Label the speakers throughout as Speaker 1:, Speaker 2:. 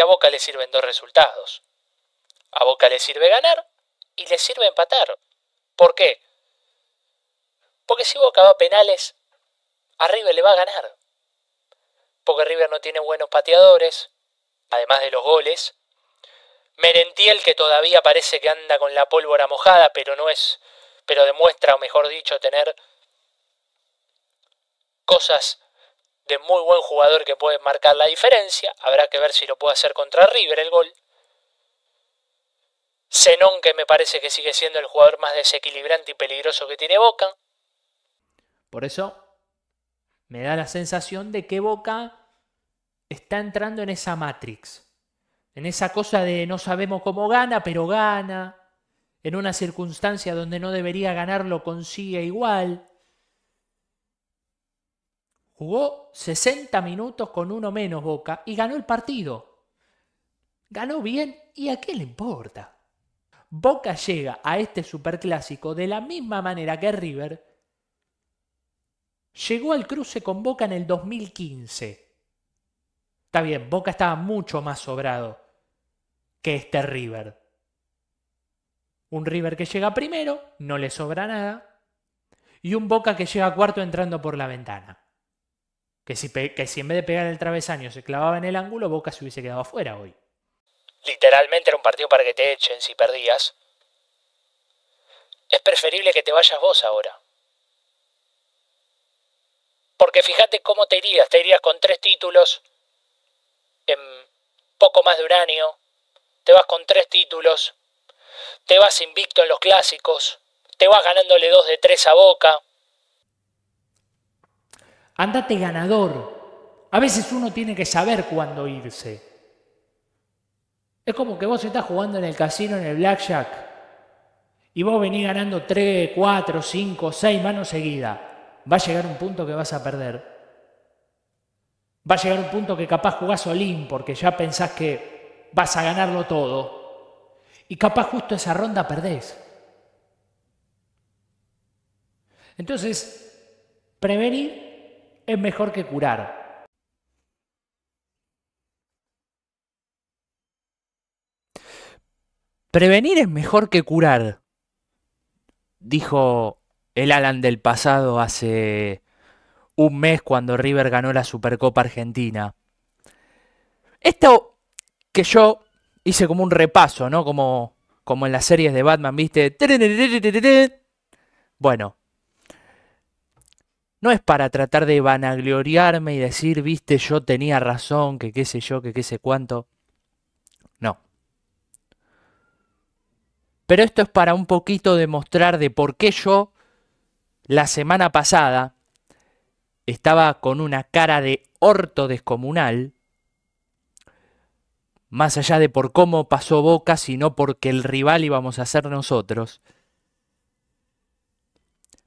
Speaker 1: a Boca le sirven dos resultados. A Boca le sirve ganar y le sirve empatar. ¿Por qué? Porque si Boca va a penales, a River le va a ganar. Porque River no tiene buenos pateadores, además de los goles. Merentiel, que todavía parece que anda con la pólvora mojada, pero no es, pero demuestra, o mejor dicho, tener cosas muy buen jugador que puede marcar la diferencia. Habrá que ver si lo puede hacer contra River el gol. Zenón, que me parece que sigue siendo el jugador más desequilibrante y peligroso que tiene Boca. Por eso me da la sensación de que Boca está entrando en esa Matrix. En esa cosa de no sabemos cómo gana, pero gana. En una circunstancia donde no debería ganar lo consigue igual. Jugó 60 minutos con uno menos Boca y ganó el partido. Ganó bien y a qué le importa. Boca llega a este superclásico de la misma manera que River llegó al cruce con Boca en el 2015. Está bien, Boca estaba mucho más sobrado que este River. Un River que llega primero, no le sobra nada, y un Boca que llega cuarto entrando por la ventana. Que si, que si en vez de pegar el travesaño se clavaba en el ángulo, Boca se hubiese quedado afuera hoy. Literalmente era un partido para que te echen si perdías. Es preferible que te vayas vos ahora. Porque fíjate cómo te irías. Te irías con tres títulos en poco más de un año. Te vas con tres títulos. Te vas invicto en los clásicos. Te vas ganándole dos de tres a Boca. Andate ganador. A veces uno tiene que saber cuándo irse. Es como que vos estás jugando en el casino, en el blackjack, y vos venís ganando 3, 4, 5, 6 manos seguidas. Va a llegar un punto que vas a perder. Va a llegar un punto que capaz jugás Olin porque ya pensás que vas a ganarlo todo. Y capaz justo esa ronda perdés. Entonces, prevenir es mejor que curar. Prevenir es mejor que curar, dijo el Alan del pasado hace un mes cuando River ganó la Supercopa Argentina. Esto que yo hice como un repaso, ¿no? Como, como en las series de Batman, ¿viste? Bueno, no es para tratar de vanagloriarme y decir, viste, yo tenía razón, que qué sé yo, que qué sé cuánto. No. Pero esto es para un poquito demostrar de por qué yo la semana pasada estaba con una cara de orto descomunal, más allá de por cómo pasó Boca, sino porque el rival íbamos a ser nosotros.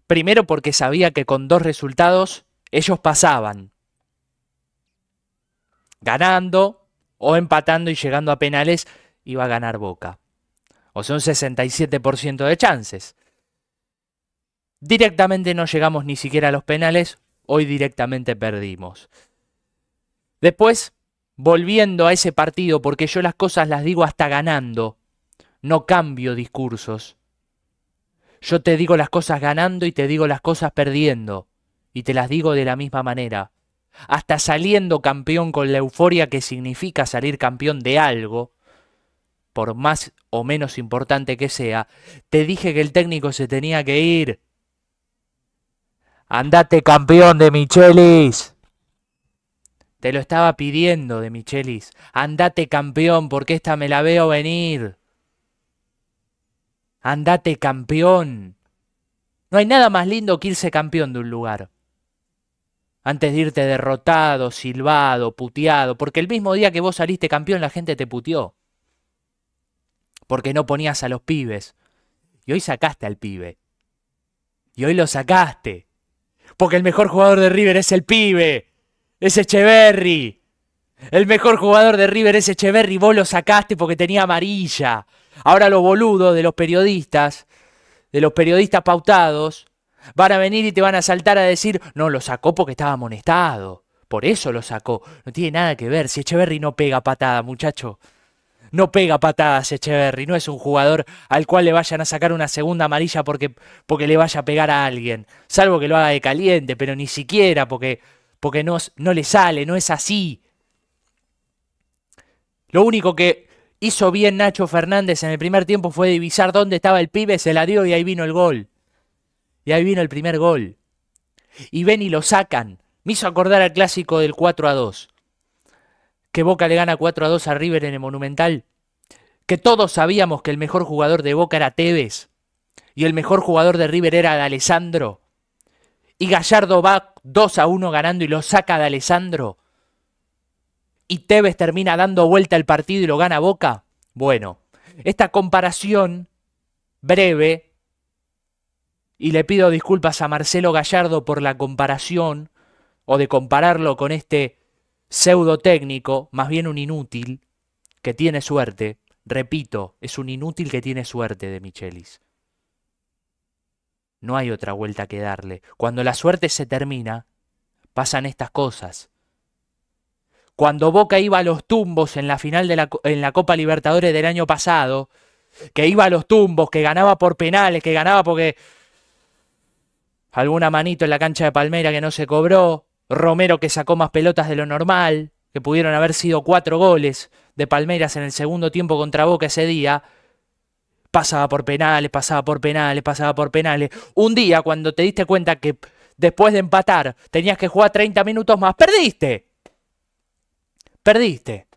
Speaker 1: Primero porque sabía que con dos resultados ellos pasaban. Ganando o empatando y llegando a penales iba a ganar Boca. O sea, un 67% de chances. Directamente no llegamos ni siquiera a los penales, hoy directamente perdimos. Después, volviendo a ese partido, porque yo las cosas las digo hasta ganando, no cambio discursos. Yo te digo las cosas ganando y te digo las cosas perdiendo. Y te las digo de la misma manera. Hasta saliendo campeón con la euforia que significa salir campeón de algo, por más o menos importante que sea, te dije que el técnico se tenía que ir. Andate campeón de Michelis. Te lo estaba pidiendo de Michelis. Andate campeón porque esta me la veo venir. Andate campeón. No hay nada más lindo que irse campeón de un lugar. Antes de irte derrotado, silbado, puteado, porque el mismo día que vos saliste campeón la gente te puteó. Porque no ponías a los pibes. Y hoy sacaste al pibe. Y hoy lo sacaste. Porque el mejor jugador de River es el pibe. Es Echeverry. El mejor jugador de River es Echeverry. Vos lo sacaste porque tenía amarilla. Ahora los boludos de los periodistas, de los periodistas pautados, van a venir y te van a saltar a decir, no, lo sacó porque estaba amonestado. Por eso lo sacó. No tiene nada que ver. Si Echeverry no pega patada, muchacho. No pega patadas Echeverry. No es un jugador al cual le vayan a sacar una segunda amarilla porque, porque le vaya a pegar a alguien. Salvo que lo haga de caliente, pero ni siquiera porque, porque no, no le sale. No es así. Lo único que Hizo bien Nacho Fernández en el primer tiempo, fue divisar dónde estaba el pibe, se la dio y ahí vino el gol. Y ahí vino el primer gol. Y ven y lo sacan. Me hizo acordar al clásico del 4 a 2. Que Boca le gana 4 a 2 a River en el Monumental. Que todos sabíamos que el mejor jugador de Boca era Tevez. Y el mejor jugador de River era D'Alessandro. Alessandro. Y Gallardo va 2 a 1 ganando y lo saca de Alessandro y Tevez termina dando vuelta el partido y lo gana Boca? Bueno, esta comparación breve, y le pido disculpas a Marcelo Gallardo por la comparación, o de compararlo con este pseudo técnico, más bien un inútil, que tiene suerte. Repito, es un inútil que tiene suerte de Michelis. No hay otra vuelta que darle. Cuando la suerte se termina, pasan estas cosas cuando Boca iba a los tumbos en la final de la, en la Copa Libertadores del año pasado, que iba a los tumbos, que ganaba por penales, que ganaba porque alguna manito en la cancha de Palmera que no se cobró, Romero que sacó más pelotas de lo normal, que pudieron haber sido cuatro goles de Palmeras en el segundo tiempo contra Boca ese día, pasaba por penales, pasaba por penales, pasaba por penales. Un día cuando te diste cuenta que después de empatar tenías que jugar 30 minutos más, perdiste perdiste.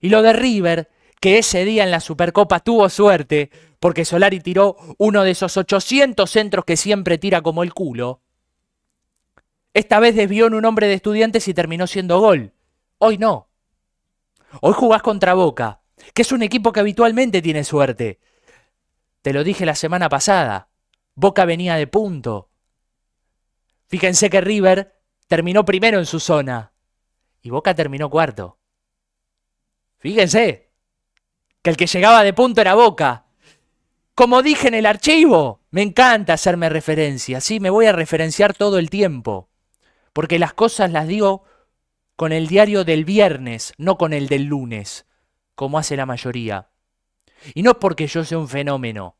Speaker 1: Y lo de River, que ese día en la Supercopa tuvo suerte, porque Solari tiró uno de esos 800 centros que siempre tira como el culo. Esta vez desvió en un hombre de estudiantes y terminó siendo gol. Hoy no. Hoy jugás contra Boca, que es un equipo que habitualmente tiene suerte. Te lo dije la semana pasada. Boca venía de punto. Fíjense que River terminó primero en su zona y Boca terminó cuarto. Fíjense, que el que llegaba de punto era Boca. Como dije en el archivo, me encanta hacerme referencia, sí, me voy a referenciar todo el tiempo, porque las cosas las digo con el diario del viernes, no con el del lunes, como hace la mayoría. Y no es porque yo sea un fenómeno,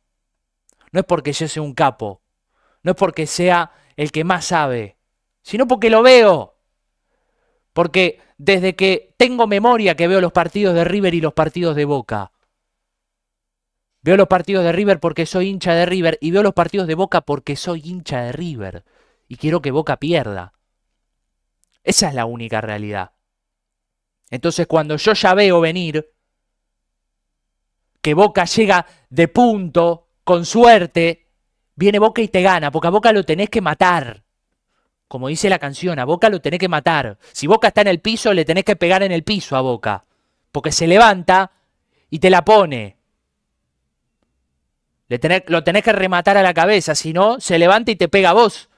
Speaker 1: no es porque yo sea un capo, no es porque sea el que más sabe, sino porque lo veo, porque desde que tengo memoria que veo los partidos de River y los partidos de Boca. Veo los partidos de River porque soy hincha de River y veo los partidos de Boca porque soy hincha de River y quiero que Boca pierda. Esa es la única realidad. Entonces cuando yo ya veo venir que Boca llega de punto, con suerte, viene Boca y te gana, porque a Boca lo tenés que matar. Como dice la canción, a Boca lo tenés que matar. Si Boca está en el piso, le tenés que pegar en el piso a Boca. Porque se levanta y te la pone. lo tenés que rematar a la cabeza, si no, se levanta y te pega a vos.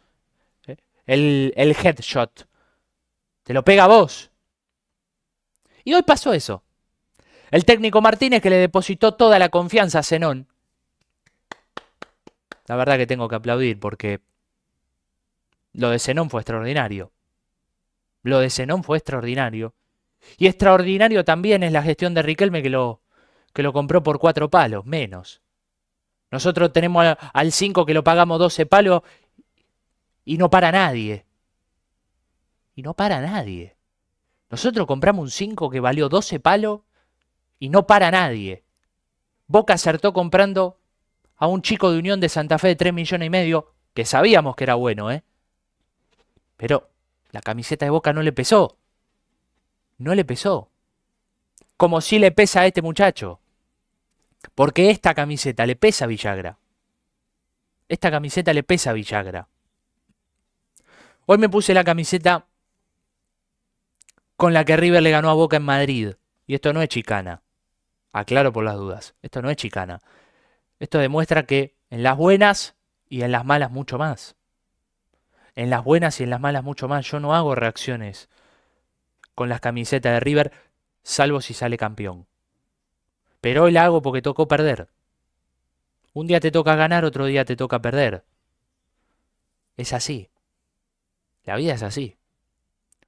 Speaker 1: El, el headshot. Te lo pega a vos. Y hoy pasó eso. El técnico Martínez que le depositó toda la confianza a Zenón. La verdad que tengo que aplaudir porque lo de Zenón fue extraordinario. Lo de Zenón fue extraordinario. Y extraordinario también es la gestión de Riquelme que lo, que lo compró por cuatro palos, menos. Nosotros tenemos al 5 que lo pagamos 12 palos y no para nadie. Y no para nadie. Nosotros compramos un 5 que valió 12 palos y no para nadie. Boca acertó comprando a un chico de Unión de Santa Fe de tres millones y medio, que sabíamos que era bueno, ¿eh? Pero la camiseta de Boca no le pesó. No le pesó. Como si le pesa a este muchacho. Porque esta camiseta le pesa a Villagra. Esta camiseta le pesa a Villagra. Hoy me puse la camiseta con la que River le ganó a Boca en Madrid. Y esto no es chicana. Aclaro por las dudas. Esto no es chicana. Esto demuestra que en las buenas y en las malas mucho más en las buenas y en las malas mucho más. Yo no hago reacciones con las camisetas de River, salvo si sale campeón. Pero hoy la hago porque tocó perder. Un día te toca ganar, otro día te toca perder. Es así. La vida es así.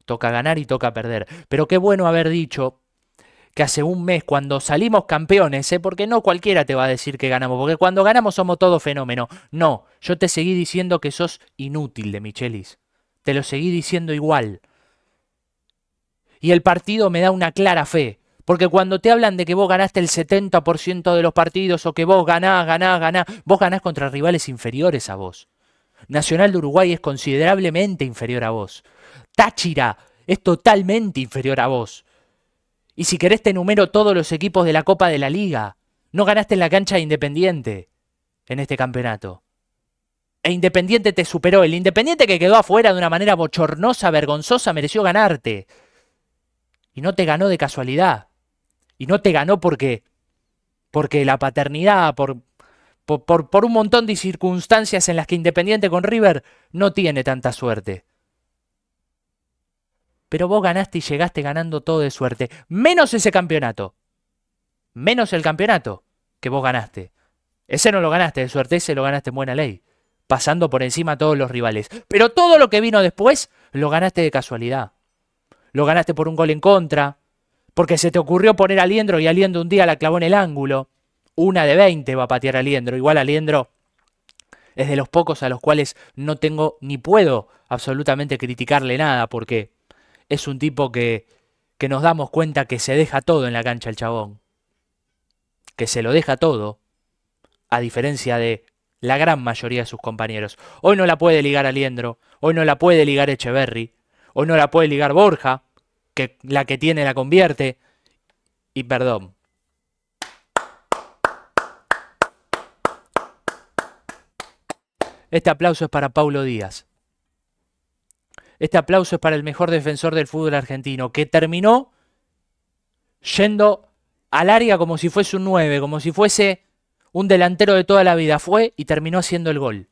Speaker 1: Toca ganar y toca perder. Pero qué bueno haber dicho, que hace un mes cuando salimos campeones, ¿eh? porque no cualquiera te va a decir que ganamos, porque cuando ganamos somos todo fenómeno. No, yo te seguí diciendo que sos inútil de Michelis. Te lo seguí diciendo igual. Y el partido me da una clara fe. Porque cuando te hablan de que vos ganaste el 70% de los partidos o que vos ganás, ganás, ganás, vos ganás contra rivales inferiores a vos. Nacional de Uruguay es considerablemente inferior a vos. Táchira es totalmente inferior a vos. Y si querés te enumero todos los equipos de la Copa de la Liga. No ganaste en la cancha de Independiente en este campeonato. E Independiente te superó. El Independiente que quedó afuera de una manera bochornosa, vergonzosa, mereció ganarte. Y no te ganó de casualidad. Y no te ganó porque. porque la paternidad, por, por, por un montón de circunstancias en las que Independiente con River no tiene tanta suerte. Pero vos ganaste y llegaste ganando todo de suerte. Menos ese campeonato. Menos el campeonato que vos ganaste. Ese no lo ganaste de suerte, ese lo ganaste en buena ley. Pasando por encima a todos los rivales. Pero todo lo que vino después lo ganaste de casualidad. Lo ganaste por un gol en contra. Porque se te ocurrió poner a Liendro y aliendo un día la clavó en el ángulo. Una de 20 va a patear a Liendro. Igual a es de los pocos a los cuales no tengo ni puedo absolutamente criticarle nada porque es un tipo que, nos damos cuenta que se deja todo en la cancha el chabón. Que se lo deja todo, a diferencia de la gran mayoría de sus compañeros. Hoy no la puede ligar Aliendro, hoy no la puede ligar Echeverry, hoy no la puede ligar Borja, que la que tiene la convierte. Y perdón. Este aplauso es para Paulo Díaz. Este aplauso es para el mejor defensor del fútbol argentino, que terminó yendo al área como si fuese un 9, como si fuese un delantero de toda la vida. Fue y terminó haciendo el gol.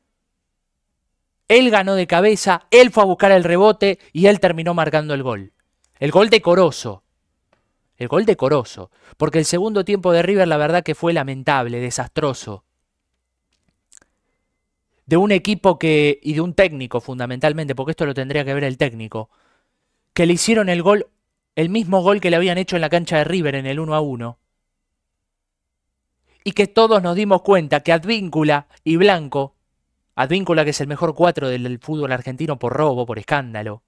Speaker 1: Él ganó de cabeza, él fue a buscar el rebote y él terminó marcando el gol. El gol decoroso. El gol decoroso. Porque el segundo tiempo de River la verdad que fue lamentable, desastroso de un equipo que, y de un técnico fundamentalmente, porque esto lo tendría que ver el técnico, que le hicieron el gol, el mismo gol que le habían hecho en la cancha de River en el 1 a 1. Y que todos nos dimos cuenta que Advíncula y Blanco, Advíncula que es el mejor cuatro del fútbol argentino por robo, por escándalo,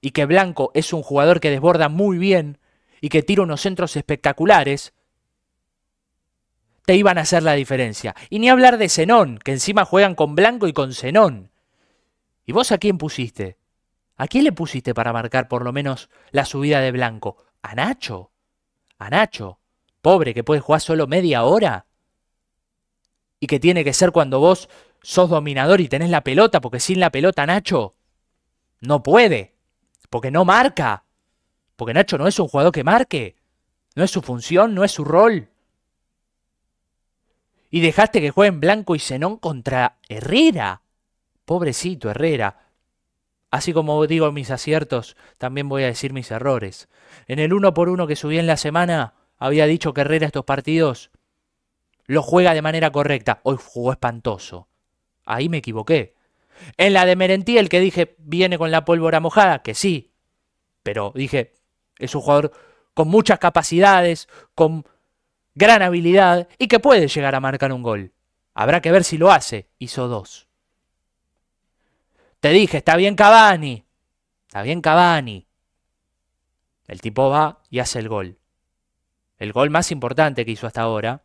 Speaker 1: y que Blanco es un jugador que desborda muy bien y que tira unos centros espectaculares, te iban a hacer la diferencia. Y ni hablar de Zenón, que encima juegan con Blanco y con Zenón. ¿Y vos a quién pusiste? ¿A quién le pusiste para marcar por lo menos la subida de Blanco? ¿A Nacho? ¿A Nacho? Pobre que puede jugar solo media hora. Y que tiene que ser cuando vos sos dominador y tenés la pelota, porque sin la pelota Nacho no puede. Porque no marca. Porque Nacho no es un jugador que marque. No es su función, no es su rol. Y dejaste que en Blanco y Zenón contra Herrera. Pobrecito Herrera. Así como digo mis aciertos, también voy a decir mis errores. En el uno por uno que subí en la semana, había dicho que Herrera estos partidos lo juega de manera correcta. Hoy jugó espantoso. Ahí me equivoqué. En la de Merentí, el que dije viene con la pólvora mojada, que sí. Pero dije, es un jugador con muchas capacidades, con gran habilidad y que puede llegar a marcar un gol. Habrá que ver si lo hace. Hizo dos. Te dije, está bien Cavani. Está bien Cavani. El tipo va y hace el gol. El gol más importante que hizo hasta ahora.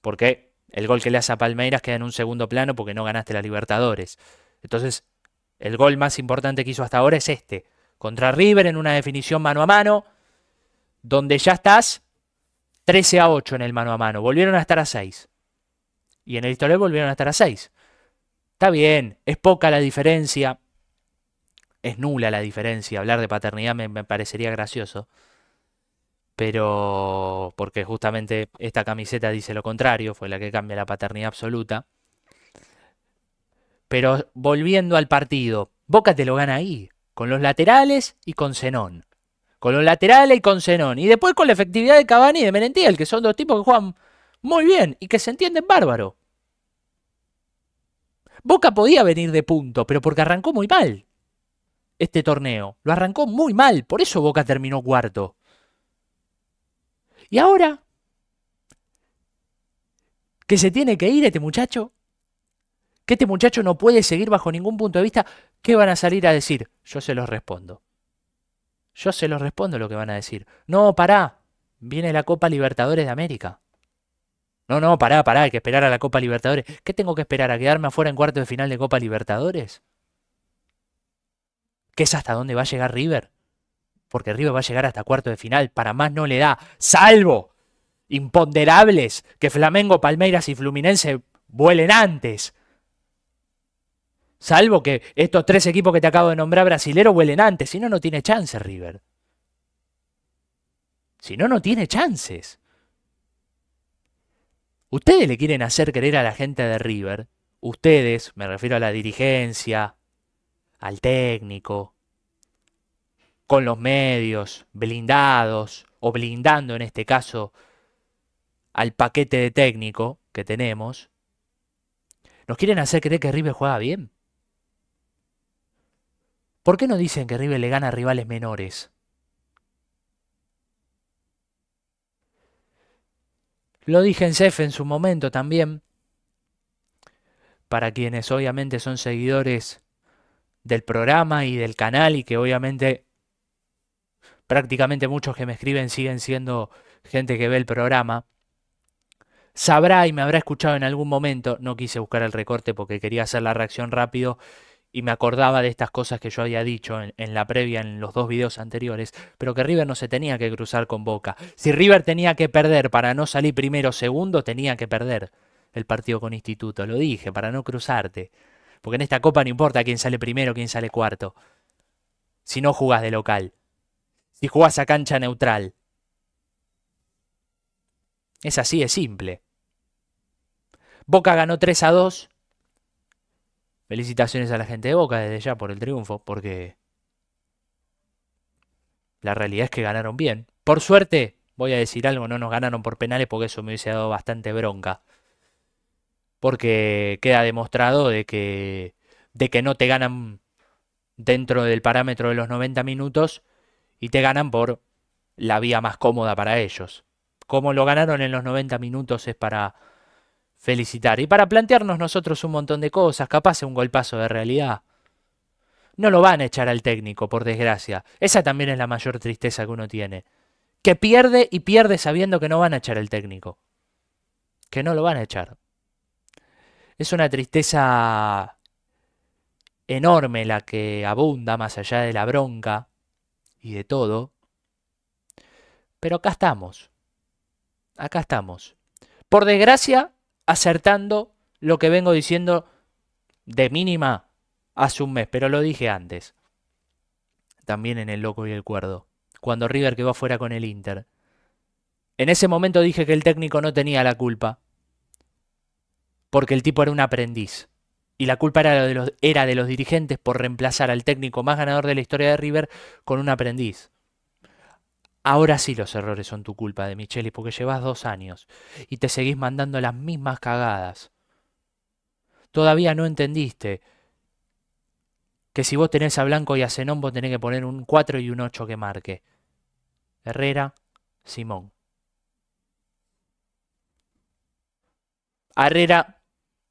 Speaker 1: Porque el gol que le hace a Palmeiras queda en un segundo plano porque no ganaste la Libertadores. Entonces, el gol más importante que hizo hasta ahora es este. Contra River en una definición mano a mano. Donde ya estás 13 a 8 en el mano a mano, volvieron a estar a 6. Y en el historial volvieron a estar a 6. Está bien, es poca la diferencia, es nula la diferencia. Hablar de paternidad me, me parecería gracioso. Pero porque justamente esta camiseta dice lo contrario, fue la que cambia la paternidad absoluta. Pero volviendo al partido, Boca te lo gana ahí, con los laterales y con Zenón con los laterales y con Zenón. Y después con la efectividad de Cavani y de el que son dos tipos que juegan muy bien y que se entienden bárbaro. Boca podía venir de punto, pero porque arrancó muy mal este torneo. Lo arrancó muy mal, por eso Boca terminó cuarto. Y ahora que se tiene que ir este muchacho, que este muchacho no puede seguir bajo ningún punto de vista, ¿qué van a salir a decir? Yo se los respondo. Yo se los respondo lo que van a decir. No, pará, viene la Copa Libertadores de América. No, no, pará, pará, hay que esperar a la Copa Libertadores. ¿Qué tengo que esperar? ¿A quedarme afuera en cuarto de final de Copa Libertadores? ¿Qué es hasta dónde va a llegar River? Porque River va a llegar hasta cuarto de final, para más no le da, salvo imponderables que Flamengo, Palmeiras y Fluminense vuelen antes. Salvo que estos tres equipos que te acabo de nombrar Brasilero huelen antes, si no, no tiene chance River. Si no, no tiene chances. Ustedes le quieren hacer creer a la gente de River, ustedes, me refiero a la dirigencia, al técnico, con los medios, blindados, o blindando en este caso al paquete de técnico que tenemos, nos quieren hacer creer que River juega bien. ¿Por qué no dicen que River le gana a rivales menores? Lo dije en CEF en su momento también, para quienes obviamente son seguidores del programa y del canal y que obviamente prácticamente muchos que me escriben siguen siendo gente que ve el programa, sabrá y me habrá escuchado en algún momento, no quise buscar el recorte porque quería hacer la reacción rápido y me acordaba de estas cosas que yo había dicho en, la previa, en los dos videos anteriores, pero que River no se tenía que cruzar con Boca. Si River tenía que perder para no salir primero o segundo, tenía que perder el partido con Instituto. Lo dije, para no cruzarte. Porque en esta copa no importa quién sale primero, quién sale cuarto. Si no jugás de local. Si jugás a cancha neutral. Es así, es simple. Boca ganó 3 a 2 Felicitaciones a la gente de Boca desde ya por el triunfo, porque la realidad es que ganaron bien. Por suerte, voy a decir algo, no nos ganaron por penales porque eso me hubiese dado bastante bronca. Porque queda demostrado de que, de que no te ganan dentro del parámetro de los 90 minutos y te ganan por la vía más cómoda para ellos. Como lo ganaron en los 90 minutos es para felicitar y para plantearnos nosotros un montón de cosas, capaz un golpazo de realidad. No lo van a echar al técnico, por desgracia. Esa también es la mayor tristeza que uno tiene. Que pierde y pierde sabiendo que no van a echar al técnico. Que no lo van a echar. Es una tristeza enorme la que abunda más allá de la bronca y de todo. Pero acá estamos. Acá estamos. Por desgracia, acertando lo que vengo diciendo de mínima hace un mes, pero lo dije antes. También en el loco y el cuerdo, cuando River quedó fuera con el Inter. En ese momento dije que el técnico no tenía la culpa, porque el tipo era un aprendiz. Y la culpa era de los, era de los dirigentes por reemplazar al técnico más ganador de la historia de River con un aprendiz. Ahora sí los errores son tu culpa de Micheli porque llevas dos años y te seguís mandando las mismas cagadas. Todavía no entendiste que si vos tenés a Blanco y a Zenón vos tenés que poner un 4 y un 8 que marque. Herrera, Simón. Herrera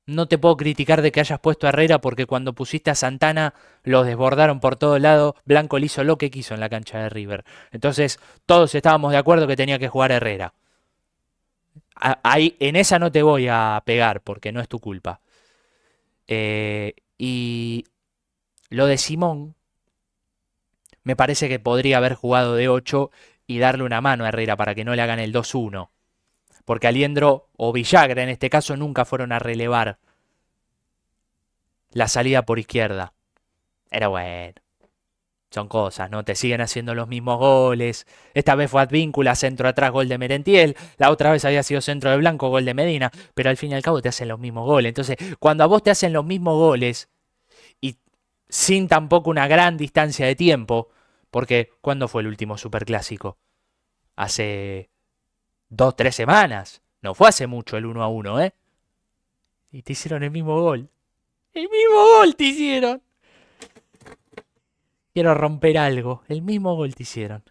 Speaker 1: no te puedo criticar de que hayas puesto a Herrera porque cuando pusiste a Santana los desbordaron por todo lado. Blanco le hizo lo que quiso en la cancha de River. Entonces todos estábamos de acuerdo que tenía que jugar Herrera. Ahí, en esa no te voy a pegar porque no es tu culpa. Eh, y lo de Simón, me parece que podría haber jugado de 8 y darle una mano a Herrera para que no le hagan el 2-1 porque Aliendro o Villagra en este caso nunca fueron a relevar la salida por izquierda. Era bueno, son cosas, ¿no? Te siguen haciendo los mismos goles. Esta vez fue Advíncula, centro atrás, gol de Merentiel. La otra vez había sido centro de Blanco, gol de Medina. Pero al fin y al cabo te hacen los mismos goles. Entonces, cuando a vos te hacen los mismos goles y sin tampoco una gran distancia de tiempo, porque ¿cuándo fue el último superclásico? Hace dos, tres semanas. No fue hace mucho el uno a uno, ¿eh? Y te hicieron el mismo gol. El mismo gol te hicieron. Quiero romper algo. El mismo gol te hicieron.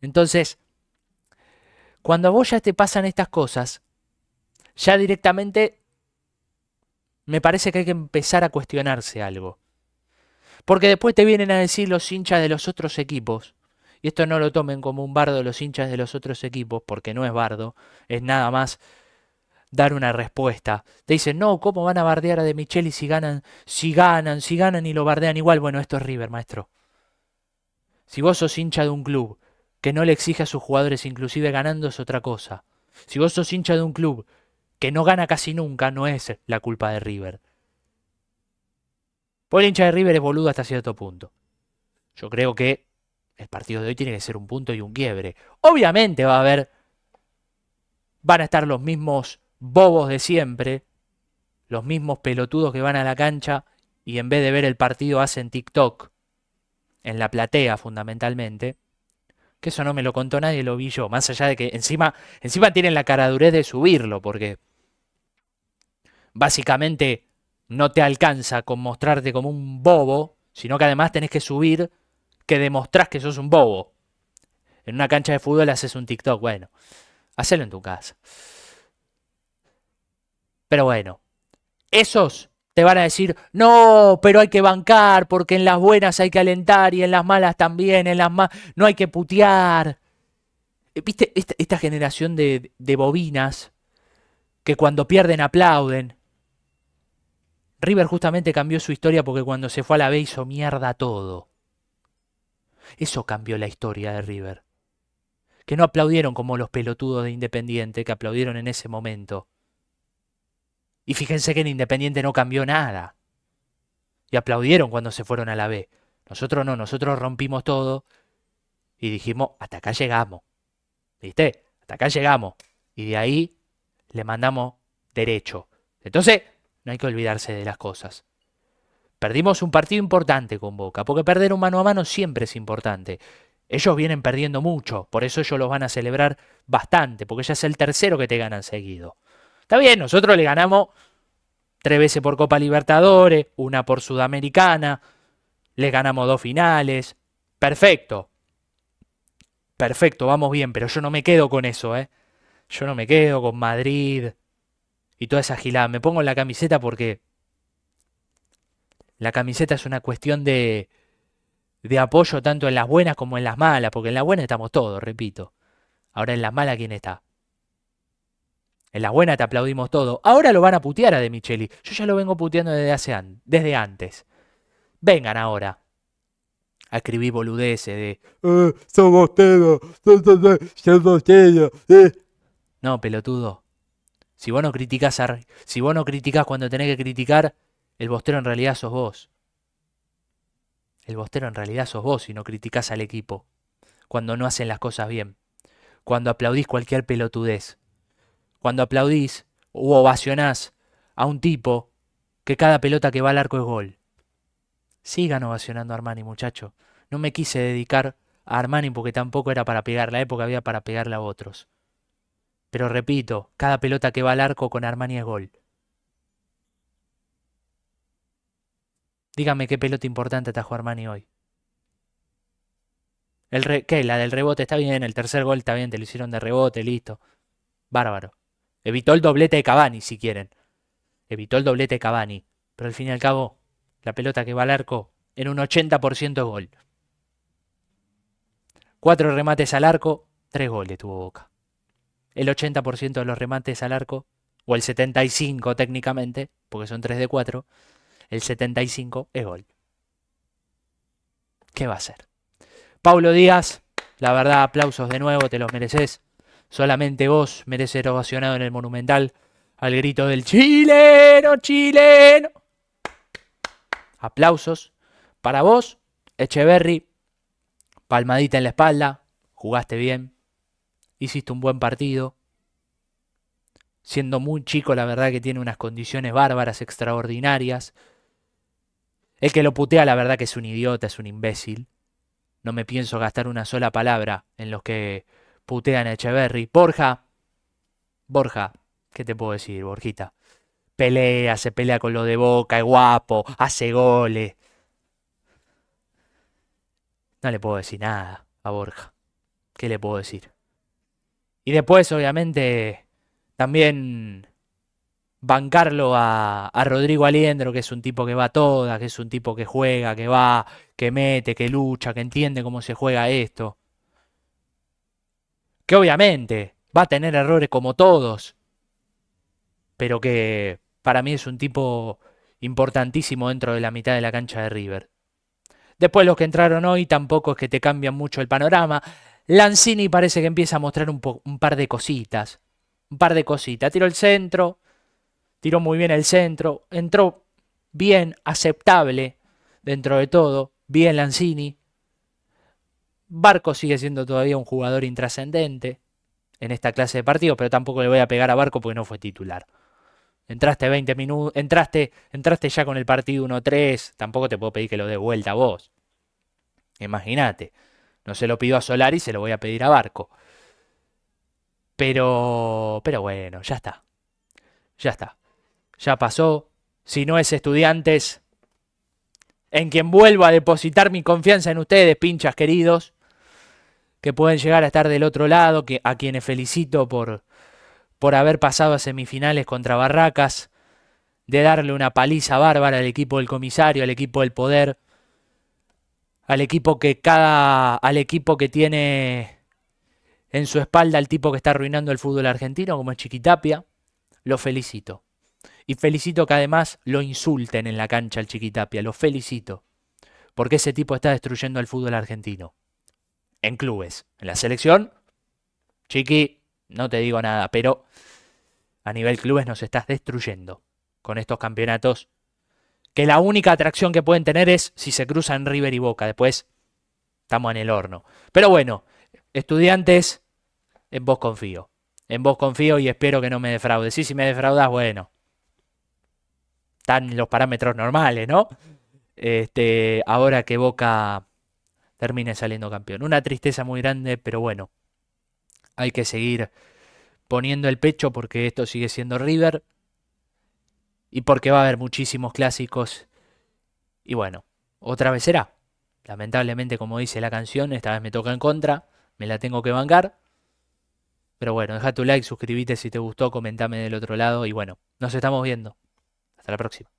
Speaker 1: Entonces, cuando a vos ya te pasan estas cosas, ya directamente me parece que hay que empezar a cuestionarse algo. Porque después te vienen a decir los hinchas de los otros equipos y esto no lo tomen como un bardo los hinchas de los otros equipos, porque no es bardo, es nada más dar una respuesta. Te dicen, no, ¿cómo van a bardear a De Micheli si ganan, si ganan, si ganan y lo bardean igual? Bueno, esto es River, maestro. Si vos sos hincha de un club que no le exige a sus jugadores, inclusive ganando, es otra cosa. Si vos sos hincha de un club que no gana casi nunca, no es la culpa de River. Pues el hincha de River es boludo hasta cierto punto. Yo creo que el partido de hoy tiene que ser un punto y un quiebre. Obviamente va a haber. Van a estar los mismos bobos de siempre. Los mismos pelotudos que van a la cancha y en vez de ver el partido hacen TikTok. En la platea, fundamentalmente. Que eso no me lo contó nadie, lo vi yo. Más allá de que encima, encima tienen la caradurez de subirlo, porque básicamente no te alcanza con mostrarte como un bobo, sino que además tenés que subir que demostrás que sos un bobo. En una cancha de fútbol haces un TikTok, bueno, hacelo en tu casa. Pero bueno, esos te van a decir, no, pero hay que bancar, porque en las buenas hay que alentar y en las malas también, en las más no hay que putear. Eh, ¿Viste esta, generación de, de, bobinas que cuando pierden aplauden? River justamente cambió su historia porque cuando se fue a la B hizo mierda todo. Eso cambió la historia de River. Que no aplaudieron como los pelotudos de Independiente que aplaudieron en ese momento. Y fíjense que en Independiente no cambió nada. Y aplaudieron cuando se fueron a la B. Nosotros no, nosotros rompimos todo y dijimos, hasta acá llegamos. ¿Viste? Hasta acá llegamos. Y de ahí le mandamos derecho. Entonces, no hay que olvidarse de las cosas. Perdimos un partido importante con Boca, porque perder un mano a mano siempre es importante. Ellos vienen perdiendo mucho, por eso ellos los van a celebrar bastante, porque ya es el tercero que te ganan seguido. Está bien, nosotros le ganamos tres veces por Copa Libertadores, una por Sudamericana, le ganamos dos finales. Perfecto. Perfecto, vamos bien, pero yo no me quedo con eso, ¿eh? Yo no me quedo con Madrid y toda esa gilada. Me pongo en la camiseta porque la camiseta es una cuestión de, de apoyo tanto en las buenas como en las malas, porque en las buenas estamos todos, repito. Ahora en las malas, ¿quién está? En las buenas te aplaudimos todos. Ahora lo van a putear a De Micheli. Yo ya lo vengo puteando desde, hace desde antes. Vengan ahora. A escribir boludeces de... Eh, somos eh". No, pelotudo. Si vos no criticás, si vos no criticás cuando tenés que criticar, el bostero en realidad sos vos. El bostero en realidad sos vos si no criticás al equipo, cuando no hacen las cosas bien, cuando aplaudís cualquier pelotudez, cuando aplaudís u ovacionás a un tipo que cada pelota que va al arco es gol. Sigan ovacionando a Armani, muchacho. No me quise dedicar a Armani porque tampoco era para pegar la época, había para pegarle a otros. Pero repito, cada pelota que va al arco con Armani es gol. Dígame qué pelota importante jugado Armani hoy. El ¿Qué? La del rebote está bien, el tercer gol está bien, te lo hicieron de rebote, listo. Bárbaro. Evitó el doblete de Cavani, si quieren. Evitó el doblete de Cavani. Pero al fin y al cabo, la pelota que va al arco en un 80% gol. Cuatro remates al arco, tres goles tuvo Boca. El 80% de los remates al arco, o el 75% técnicamente, porque son 3 de 4, el 75 es gol. ¿Qué va a ser? Pablo Díaz, la verdad, aplausos de nuevo, te los mereces. Solamente vos mereces ser ovacionado en el Monumental al grito del chileno, chileno. Aplausos para vos, Echeverry. Palmadita en la espalda, jugaste bien, hiciste un buen partido. Siendo muy chico, la verdad que tiene unas condiciones bárbaras, extraordinarias. El que lo putea, la verdad que es un idiota, es un imbécil. No me pienso gastar una sola palabra en los que putean a Echeverry. Borja, Borja, ¿qué te puedo decir, Borjita? Pelea, se pelea con lo de Boca, es guapo, hace goles. No le puedo decir nada a Borja. ¿Qué le puedo decir? Y después, obviamente, también bancarlo a, Rodrigo Aliendro, que es un tipo que va a que es un tipo que juega, que va, que mete, que lucha, que entiende cómo se juega esto. Que obviamente va a tener errores como todos, pero que para mí es un tipo importantísimo dentro de la mitad de la cancha de River. Después los que entraron hoy tampoco es que te cambian mucho el panorama. Lanzini parece que empieza a mostrar un, un par de cositas. Un par de cositas. Tiro el centro, tiró muy bien el centro, entró bien, aceptable dentro de todo, bien Lanzini. Barco sigue siendo todavía un jugador intrascendente en esta clase de partidos, pero tampoco le voy a pegar a Barco porque no fue titular. Entraste 20 minutos, entraste, entraste ya con el partido 1-3, tampoco te puedo pedir que lo dé vuelta a vos. Imagínate, no se lo pido a Solari, se lo voy a pedir a Barco. Pero pero bueno, ya está. Ya está ya pasó, si no es estudiantes, en quien vuelvo a depositar mi confianza en ustedes, pinchas queridos, que pueden llegar a estar del otro lado, que, a quienes felicito por, por haber pasado a semifinales contra Barracas, de darle una paliza bárbara al equipo del comisario, al equipo del poder, al equipo que cada. al equipo que tiene en su espalda al tipo que está arruinando el fútbol argentino, como es Chiquitapia. Lo felicito. Y felicito que además lo insulten en la cancha al Chiquitapia, lo felicito. Porque ese tipo está destruyendo el fútbol argentino. En clubes. En la selección, Chiqui, no te digo nada, pero a nivel clubes nos estás destruyendo con estos campeonatos. Que la única atracción que pueden tener es si se cruzan River y Boca. Después estamos en el horno. Pero bueno, estudiantes, en vos confío. En vos confío y espero que no me defraudes. Y si me defraudas, bueno, están los parámetros normales, ¿no? Este, ahora que Boca termine saliendo campeón. Una tristeza muy grande, pero bueno, hay que seguir poniendo el pecho porque esto sigue siendo River y porque va a haber muchísimos clásicos. Y bueno, otra vez será. Lamentablemente, como dice la canción, esta vez me toca en contra, me la tengo que bancar. Pero bueno, deja tu like, suscríbete si te gustó, comentame del otro lado y bueno, nos estamos viendo. Hasta la próxima.